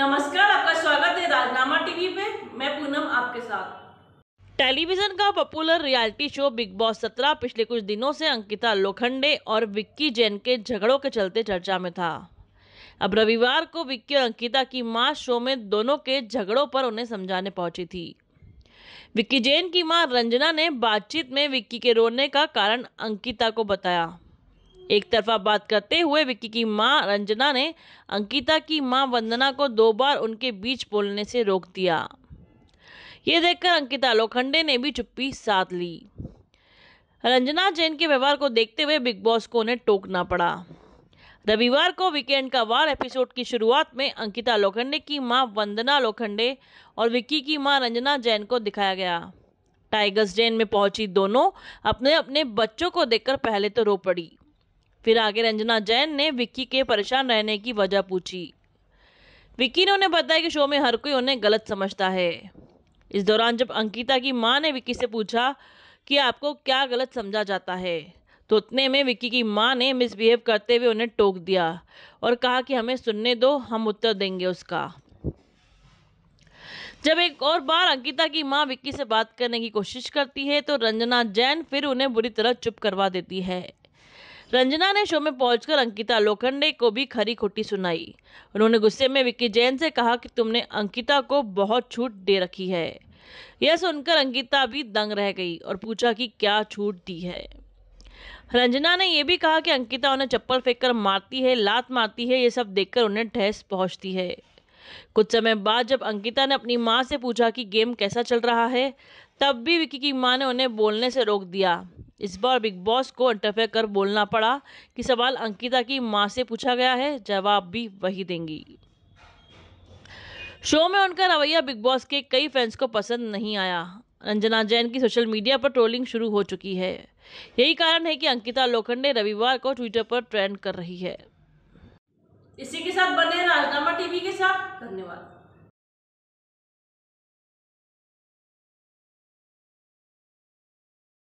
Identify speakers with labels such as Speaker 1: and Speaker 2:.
Speaker 1: नमस्कार आपका स्वागत है राजनामा टीवी पे मैं पूनम आपके साथ टेलीविजन का popular reality show Bigg Boss 17 पिछले कुछ दिनों से अंकिता लोखंडे और विक्की जैन के झगड़ों के चलते चर्चा में था अब रविवार को विक्की और अंकिता की मां शो में दोनों के झगड़ों पर उन्हें समझाने पहुंची थी विक्की जैन की मां रंजना ने बातचीत में विक्की के रोने का कारण अंकिता को बताया एक तरफा बात करते हुए विक्की की मां रंजना ने अंकिता की मां वंदना को दो बार उनके बीच बोलने से रोक दिया ये देखकर अंकिता लोखंडे ने भी चुप्पी साथ ली रंजना जैन के व्यवहार को देखते हुए बिग बॉस को उन्हें टोकना पड़ा रविवार को वीकेंड का वार एपिसोड की शुरुआत में अंकिता लोखंडे की मां वंदना लोखंडे और विक्की की मां रंजना जैन को दिखाया गया टाइगर्स डेन में पहुंची दोनों अपने अपने बच्चों को देखकर पहले तो रो पड़ी फिर आगे रंजना जैन ने विक्की के परेशान रहने की वजह पूछी विक्की ने उन्हें बताया कि शो में हर कोई उन्हें गलत समझता है इस दौरान जब अंकिता की माँ ने विक्की से पूछा कि आपको क्या गलत समझा जाता है तो उतने में विक्की की माँ ने मिसबिहेव करते हुए उन्हें टोक दिया और कहा कि हमें सुनने दो हम उत्तर देंगे उसका जब एक और बार अंकिता की माँ विक्की से बात करने की कोशिश करती है तो रंजना जैन फिर उन्हें बुरी तरह चुप करवा देती है रंजना ने शो में पहुंचकर अंकिता लोखंडे को भी खरी खोटी सुनाई उन्होंने गुस्से में विक्की जैन से कहा कि तुमने अंकिता को बहुत छूट दे रखी है यह सुनकर अंकिता भी दंग रह गई और पूछा कि क्या छूट दी है रंजना ने यह भी कहा कि अंकिता उन्हें चप्पल फेंककर मारती है लात मारती है ये सब देखकर उन्हें ठहस पहुंचती है कुछ समय बाद जब अंकिता ने अपनी माँ से पूछा कि गेम कैसा चल रहा है तब भी विक्की की माँ ने उन्हें बोलने से रोक दिया इस बार बिग बॉस को इंटरफेयर कर बोलना पड़ा कि सवाल अंकिता की माँ से पूछा गया है जवाब भी वही देंगी शो में उनका रवैया बिग बॉस के कई फैंस को पसंद नहीं आया रंजना जैन की सोशल मीडिया पर ट्रोलिंग शुरू हो चुकी है यही कारण है कि अंकिता लोखंडे रविवार को ट्विटर पर ट्रेंड कर रही है इसी के साथ बने राजनामा टीवी के साथ धन्यवाद